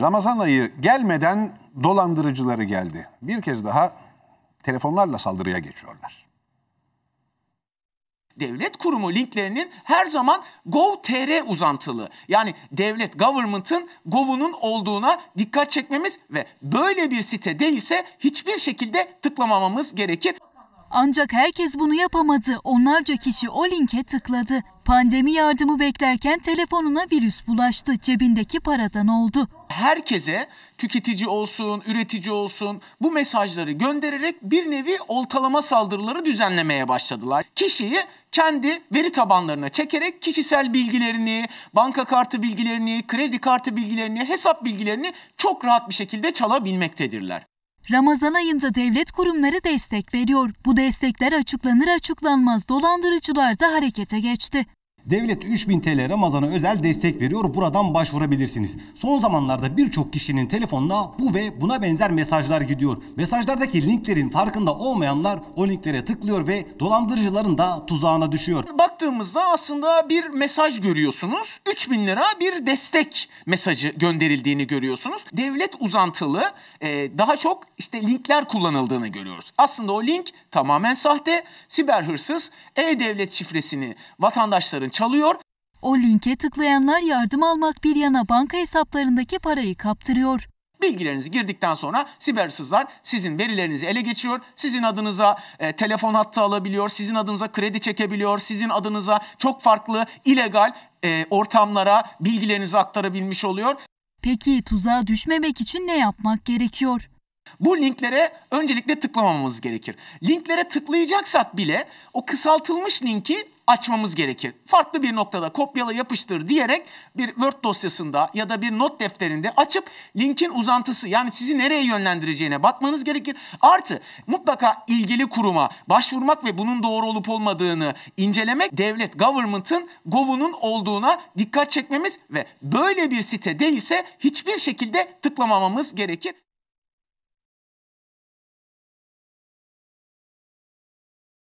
Ramazan ayı gelmeden dolandırıcıları geldi. Bir kez daha telefonlarla saldırıya geçiyorlar. Devlet kurumu linklerinin her zaman gov.tr uzantılı. Yani devlet government'ın gov'unun olduğuna dikkat çekmemiz ve böyle bir site değilse hiçbir şekilde tıklamamamız gerekir. Ancak herkes bunu yapamadı. Onlarca kişi o linke tıkladı. Pandemi yardımı beklerken telefonuna virüs bulaştı. Cebindeki paradan oldu. Herkese tüketici olsun, üretici olsun bu mesajları göndererek bir nevi oltalama saldırıları düzenlemeye başladılar. Kişiyi kendi veri tabanlarına çekerek kişisel bilgilerini, banka kartı bilgilerini, kredi kartı bilgilerini, hesap bilgilerini çok rahat bir şekilde çalabilmektedirler. Ramazan ayında devlet kurumları destek veriyor. Bu destekler açıklanır açıklanmaz dolandırıcılar da harekete geçti. Devlet 3000 TL Ramazan'a özel destek veriyor. Buradan başvurabilirsiniz. Son zamanlarda birçok kişinin telefonuna bu ve buna benzer mesajlar gidiyor. Mesajlardaki linklerin farkında olmayanlar o linklere tıklıyor ve dolandırıcıların da tuzağına düşüyor. Baktığımızda aslında bir mesaj görüyorsunuz. 3000 lira bir destek mesajı gönderildiğini görüyorsunuz. Devlet uzantılı e, daha çok işte linkler kullanıldığını görüyoruz. Aslında o link tamamen sahte. Siber hırsız e-devlet şifresini vatandaşların çalıyor. O linke tıklayanlar yardım almak bir yana banka hesaplarındaki parayı kaptırıyor. Bilgilerinizi girdikten sonra siber hırsızlar sizin verilerinizi ele geçiriyor. Sizin adınıza e, telefon hattı alabiliyor, sizin adınıza kredi çekebiliyor, sizin adınıza çok farklı illegal e, ortamlara bilgilerinizi aktarabilmiş oluyor. Peki tuzağa düşmemek için ne yapmak gerekiyor? Bu linklere öncelikle tıklamamamız gerekir. Linklere tıklayacaksak bile o kısaltılmış linki açmamız gerekir. Farklı bir noktada kopyala yapıştır diyerek bir Word dosyasında ya da bir not defterinde açıp linkin uzantısı yani sizi nereye yönlendireceğine bakmanız gerekir. Artı mutlaka ilgili kuruma başvurmak ve bunun doğru olup olmadığını incelemek devlet government'ın gov'unun olduğuna dikkat çekmemiz ve böyle bir site değilse hiçbir şekilde tıklamamamız gerekir.